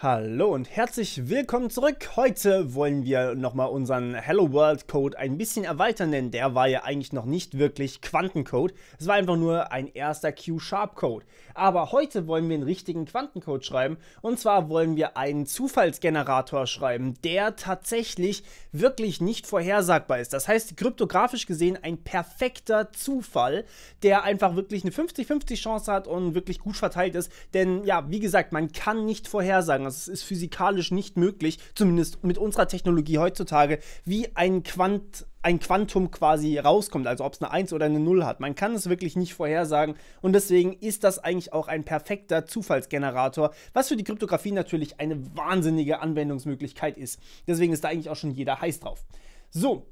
Hallo und herzlich willkommen zurück. Heute wollen wir nochmal unseren Hello World Code ein bisschen erweitern, denn der war ja eigentlich noch nicht wirklich Quantencode. Es war einfach nur ein erster Q-Sharp Code. Aber heute wollen wir einen richtigen Quantencode schreiben und zwar wollen wir einen Zufallsgenerator schreiben, der tatsächlich wirklich nicht vorhersagbar ist. Das heißt, kryptografisch gesehen ein perfekter Zufall, der einfach wirklich eine 50-50 Chance hat und wirklich gut verteilt ist. Denn ja, wie gesagt, man kann nicht vorhersagen. Also es ist physikalisch nicht möglich, zumindest mit unserer Technologie heutzutage, wie ein Quant ein Quantum quasi rauskommt, also ob es eine 1 oder eine 0 hat. Man kann es wirklich nicht vorhersagen und deswegen ist das eigentlich auch ein perfekter Zufallsgenerator, was für die Kryptographie natürlich eine wahnsinnige Anwendungsmöglichkeit ist. Deswegen ist da eigentlich auch schon jeder heiß drauf. So,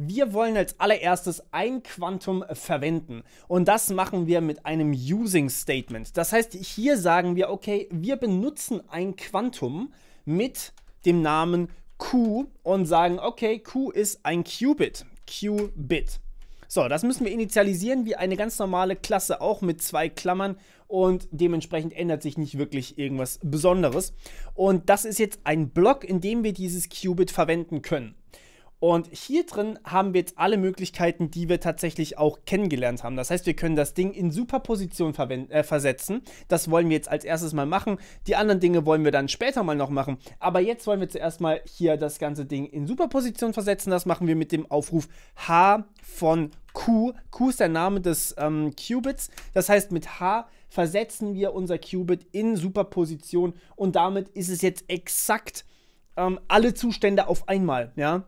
wir wollen als allererstes ein Quantum verwenden und das machen wir mit einem Using Statement. Das heißt, hier sagen wir, okay, wir benutzen ein Quantum mit dem Namen Q und sagen, okay, Q ist ein Qubit. Qubit. So, das müssen wir initialisieren wie eine ganz normale Klasse, auch mit zwei Klammern und dementsprechend ändert sich nicht wirklich irgendwas Besonderes. Und das ist jetzt ein Block, in dem wir dieses Qubit verwenden können. Und hier drin haben wir jetzt alle Möglichkeiten, die wir tatsächlich auch kennengelernt haben. Das heißt, wir können das Ding in Superposition äh, versetzen. Das wollen wir jetzt als erstes mal machen. Die anderen Dinge wollen wir dann später mal noch machen. Aber jetzt wollen wir zuerst mal hier das ganze Ding in Superposition versetzen. Das machen wir mit dem Aufruf H von Q. Q ist der Name des ähm, Qubits. Das heißt, mit H versetzen wir unser Qubit in Superposition und damit ist es jetzt exakt ähm, alle Zustände auf einmal. Ja.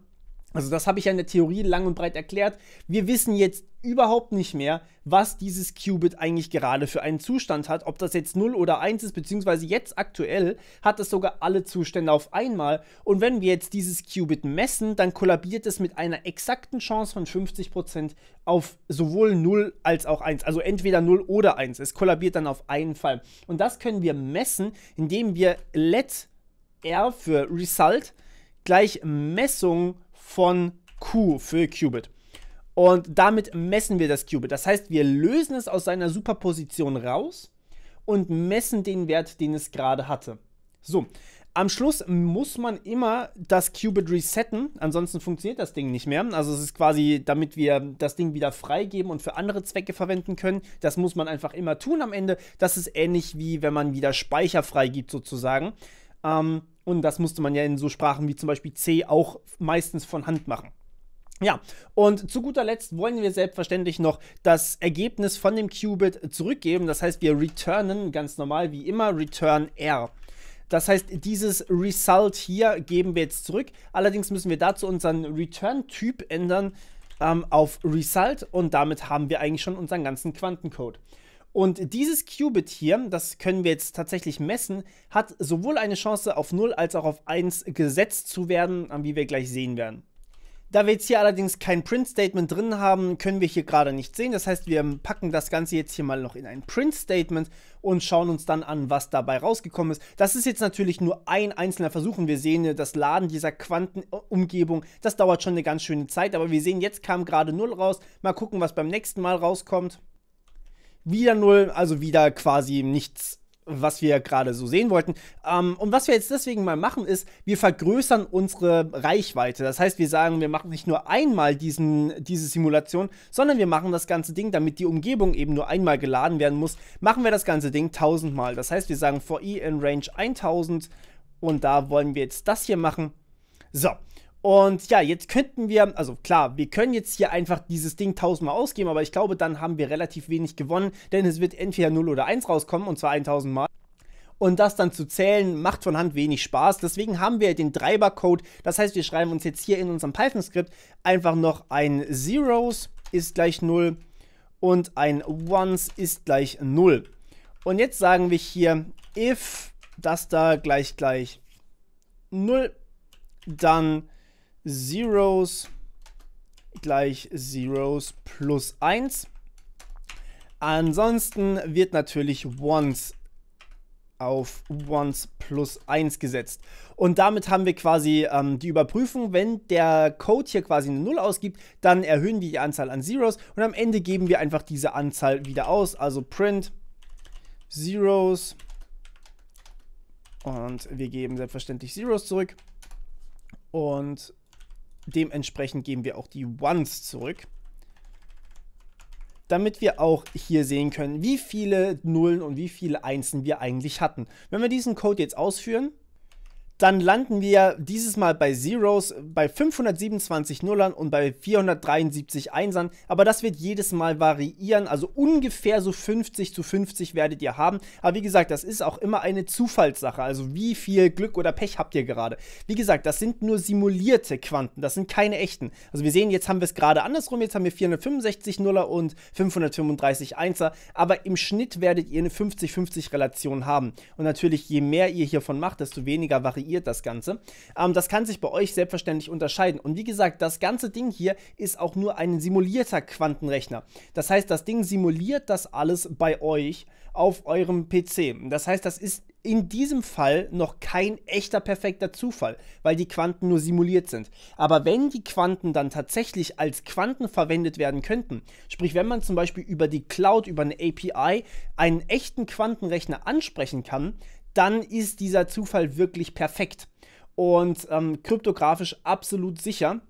Also das habe ich ja in der Theorie lang und breit erklärt. Wir wissen jetzt überhaupt nicht mehr, was dieses Qubit eigentlich gerade für einen Zustand hat. Ob das jetzt 0 oder 1 ist, beziehungsweise jetzt aktuell hat es sogar alle Zustände auf einmal. Und wenn wir jetzt dieses Qubit messen, dann kollabiert es mit einer exakten Chance von 50% auf sowohl 0 als auch 1. Also entweder 0 oder 1. Es kollabiert dann auf einen Fall. Und das können wir messen, indem wir let R für Result gleich Messung von Q für Qubit. Und damit messen wir das Qubit. Das heißt, wir lösen es aus seiner Superposition raus und messen den Wert, den es gerade hatte. So, am Schluss muss man immer das Qubit resetten, ansonsten funktioniert das Ding nicht mehr. Also es ist quasi, damit wir das Ding wieder freigeben und für andere Zwecke verwenden können. Das muss man einfach immer tun am Ende. Das ist ähnlich wie wenn man wieder Speicher freigibt sozusagen. Ähm, und das musste man ja in so Sprachen wie zum Beispiel C auch meistens von Hand machen. Ja, und zu guter Letzt wollen wir selbstverständlich noch das Ergebnis von dem Qubit zurückgeben. Das heißt, wir returnen ganz normal wie immer return R. Das heißt, dieses Result hier geben wir jetzt zurück. Allerdings müssen wir dazu unseren Return-Typ ändern ähm, auf Result und damit haben wir eigentlich schon unseren ganzen Quantencode. Und dieses Qubit hier, das können wir jetzt tatsächlich messen, hat sowohl eine Chance auf 0 als auch auf 1 gesetzt zu werden, wie wir gleich sehen werden. Da wir jetzt hier allerdings kein Print-Statement drin haben, können wir hier gerade nicht sehen. Das heißt, wir packen das Ganze jetzt hier mal noch in ein Print-Statement und schauen uns dann an, was dabei rausgekommen ist. Das ist jetzt natürlich nur ein einzelner Versuch und wir sehen, das Laden dieser Quantenumgebung, das dauert schon eine ganz schöne Zeit. Aber wir sehen, jetzt kam gerade 0 raus. Mal gucken, was beim nächsten Mal rauskommt wieder null, also wieder quasi nichts was wir gerade so sehen wollten. Ähm, und was wir jetzt deswegen mal machen, ist, wir vergrößern unsere Reichweite. Das heißt, wir sagen, wir machen nicht nur einmal diesen, diese Simulation, sondern wir machen das ganze Ding, damit die Umgebung eben nur einmal geladen werden muss, machen wir das ganze Ding tausendmal. Das heißt, wir sagen for e in Range 1000 und da wollen wir jetzt das hier machen. So, und ja, jetzt könnten wir, also klar, wir können jetzt hier einfach dieses Ding tausendmal ausgeben, aber ich glaube, dann haben wir relativ wenig gewonnen, denn es wird entweder 0 oder 1 rauskommen, und zwar 1000 Mal und das dann zu zählen, macht von Hand wenig Spaß. Deswegen haben wir den Treibercode. Das heißt, wir schreiben uns jetzt hier in unserem Python-Skript einfach noch ein Zeros ist gleich 0 und ein Ones ist gleich 0. Und jetzt sagen wir hier, if das da gleich gleich 0, dann Zeros gleich Zeros plus 1. Ansonsten wird natürlich Ones auf Ones plus 1 gesetzt. Und damit haben wir quasi ähm, die Überprüfung, wenn der Code hier quasi eine 0 ausgibt, dann erhöhen wir die Anzahl an Zeros und am Ende geben wir einfach diese Anzahl wieder aus. Also print Zeros und wir geben selbstverständlich Zeros zurück und dementsprechend geben wir auch die Ones zurück. Damit wir auch hier sehen können, wie viele Nullen und wie viele Einsen wir eigentlich hatten. Wenn wir diesen Code jetzt ausführen, dann landen wir dieses Mal bei Zeros, bei 527 Nullern und bei 473 Einsern. Aber das wird jedes Mal variieren, also ungefähr so 50 zu 50 werdet ihr haben. Aber wie gesagt, das ist auch immer eine Zufallssache, also wie viel Glück oder Pech habt ihr gerade. Wie gesagt, das sind nur simulierte Quanten, das sind keine echten. Also wir sehen, jetzt haben wir es gerade andersrum, jetzt haben wir 465 Nuller und 535 Einser. Aber im Schnitt werdet ihr eine 50-50 Relation haben. Und natürlich, je mehr ihr hiervon macht, desto weniger variiert variiert das Ganze. Ähm, das kann sich bei euch selbstverständlich unterscheiden. Und wie gesagt, das ganze Ding hier ist auch nur ein simulierter Quantenrechner. Das heißt, das Ding simuliert das alles bei euch auf eurem PC. Das heißt, das ist in diesem Fall noch kein echter perfekter Zufall, weil die Quanten nur simuliert sind. Aber wenn die Quanten dann tatsächlich als Quanten verwendet werden könnten, sprich wenn man zum Beispiel über die Cloud, über eine API einen echten Quantenrechner ansprechen kann, dann ist dieser Zufall wirklich perfekt und ähm, kryptografisch absolut sicher.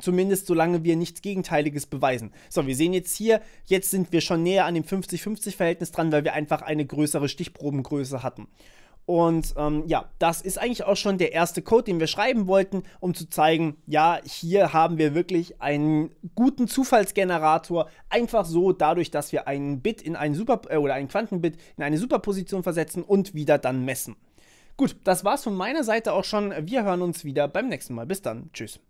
Zumindest solange wir nichts Gegenteiliges beweisen. So, wir sehen jetzt hier, jetzt sind wir schon näher an dem 50-50-Verhältnis dran, weil wir einfach eine größere Stichprobengröße hatten. Und ähm, ja, das ist eigentlich auch schon der erste Code, den wir schreiben wollten, um zu zeigen, ja, hier haben wir wirklich einen guten Zufallsgenerator. Einfach so dadurch, dass wir einen Bit in einen Super äh, oder einen Quantenbit in eine Superposition versetzen und wieder dann messen. Gut, das war's von meiner Seite auch schon. Wir hören uns wieder beim nächsten Mal. Bis dann. Tschüss.